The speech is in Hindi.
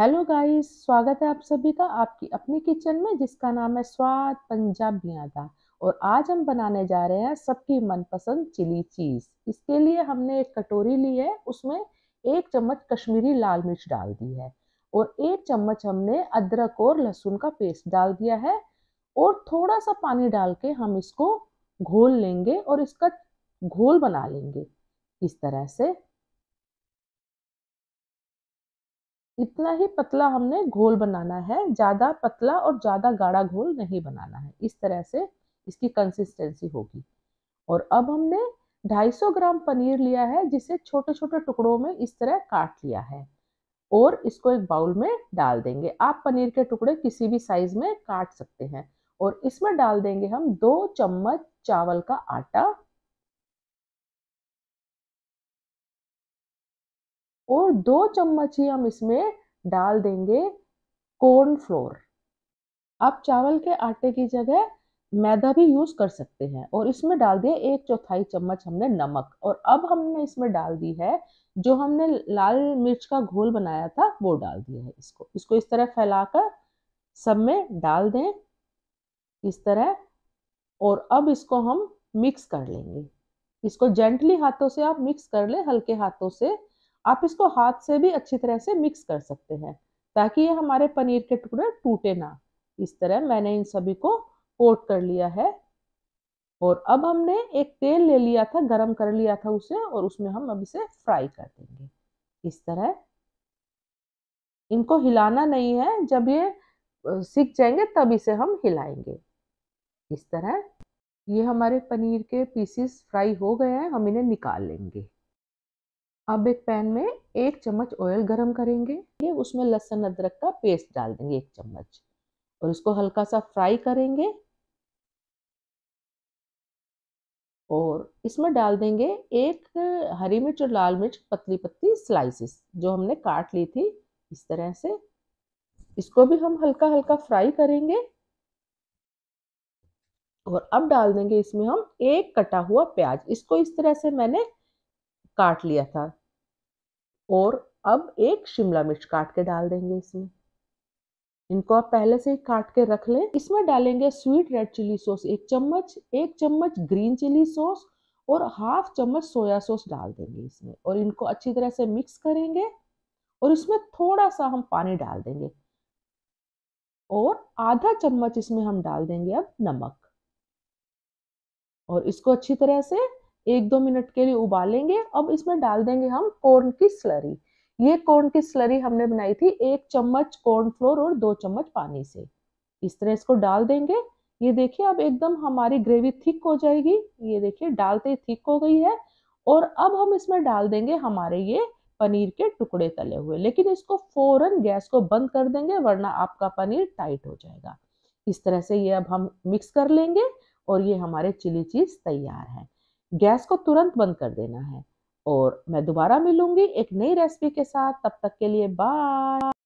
हेलो गाइस स्वागत है आप सभी का आपकी अपने किचन में जिसका नाम है स्वाद पंजाबियाँ का और आज हम बनाने जा रहे हैं सबकी मनपसंद चिली चीज़ इसके लिए हमने एक कटोरी ली है उसमें एक चम्मच कश्मीरी लाल मिर्च डाल दी है और एक चम्मच हमने अदरक और लहसुन का पेस्ट डाल दिया है और थोड़ा सा पानी डाल के हम इसको घोल लेंगे और इसका घोल बना लेंगे इस तरह से इतना ही पतला हमने घोल बनाना है ज़्यादा पतला और ज़्यादा गाढ़ा घोल नहीं बनाना है इस तरह से इसकी कंसिस्टेंसी होगी और अब हमने 250 ग्राम पनीर लिया है जिसे छोटे छोटे टुकड़ों में इस तरह काट लिया है और इसको एक बाउल में डाल देंगे आप पनीर के टुकड़े किसी भी साइज में काट सकते हैं और इसमें डाल देंगे हम दो चम्मच चावल का आटा और दो चम्मच ही हम इसमें डाल देंगे कॉर्न फ्लोर आप चावल के आटे की जगह मैदा भी यूज कर सकते हैं और इसमें डाल दिया एक चौथाई चम्मच हमने नमक और अब हमने इसमें डाल दी है जो हमने लाल मिर्च का घोल बनाया था वो डाल दिया है इसको इसको इस तरह फैलाकर सब में डाल दें इस तरह और अब इसको हम मिक्स कर लेंगे इसको जेंटली हाथों से आप मिक्स कर लें हल्के हाथों से आप इसको हाथ से भी अच्छी तरह से मिक्स कर सकते हैं ताकि ये हमारे पनीर के टुकड़े टूटे ना इस तरह मैंने इन सभी को कोट कर लिया है और अब हमने एक तेल ले लिया था गरम कर लिया था उसे और उसमें हम अब इसे फ्राई कर देंगे इस तरह इनको हिलाना नहीं है जब ये सीख जाएंगे तब इसे हम हिलाएंगे इस तरह ये हमारे पनीर के पीसेस फ्राई हो गए हैं हम इन्हें निकाल लेंगे अब एक पैन में एक चम्मच ऑयल गरम करेंगे ये उसमें लहसुन अदरक का पेस्ट डाल देंगे एक चम्मच और इसको हल्का सा फ्राई करेंगे और इसमें डाल देंगे एक हरी मिर्च और लाल मिर्च पतली पतली स्लाइसिस जो हमने काट ली थी इस तरह से इसको भी हम हल्का हल्का फ्राई करेंगे और अब डाल देंगे इसमें हम एक कटा हुआ प्याज इसको इस तरह से मैंने काट लिया था और अब एक शिमला मिर्च काट के डाल देंगे इसमें इनको आप पहले से ही काट के रख लें इसमें डालेंगे स्वीट रेड चिली सॉस एक चम्मच एक चम्मच ग्रीन चिली सॉस और हाफ चम्मच सोया सॉस डाल देंगे इसमें और इनको अच्छी तरह से मिक्स करेंगे और इसमें थोड़ा सा हम पानी डाल देंगे और आधा चम्मच इसमें हम डाल देंगे अब नमक और इसको अच्छी तरह से एक दो मिनट के लिए उबालेंगे अब इसमें डाल देंगे हम कॉर्न की स्लरी ये कॉर्न की स्लरी हमने बनाई थी एक चम्मच कॉर्न फ्लोर और दो चम्मच पानी से इस तरह इसको डाल देंगे ये देखिए अब एकदम हमारी ग्रेवी थिक हो जाएगी ये देखिए डालते ही थिक हो गई है और अब हम इसमें डाल देंगे हमारे ये पनीर के टुकड़े तले हुए लेकिन इसको फौरन गैस को बंद कर देंगे वरना आपका पनीर टाइट हो जाएगा इस तरह से ये अब हम मिक्स कर लेंगे और ये हमारे चिली चीज़ तैयार है गैस को तुरंत बंद कर देना है और मैं दोबारा मिलूंगी एक नई रेसिपी के साथ तब तक के लिए बाय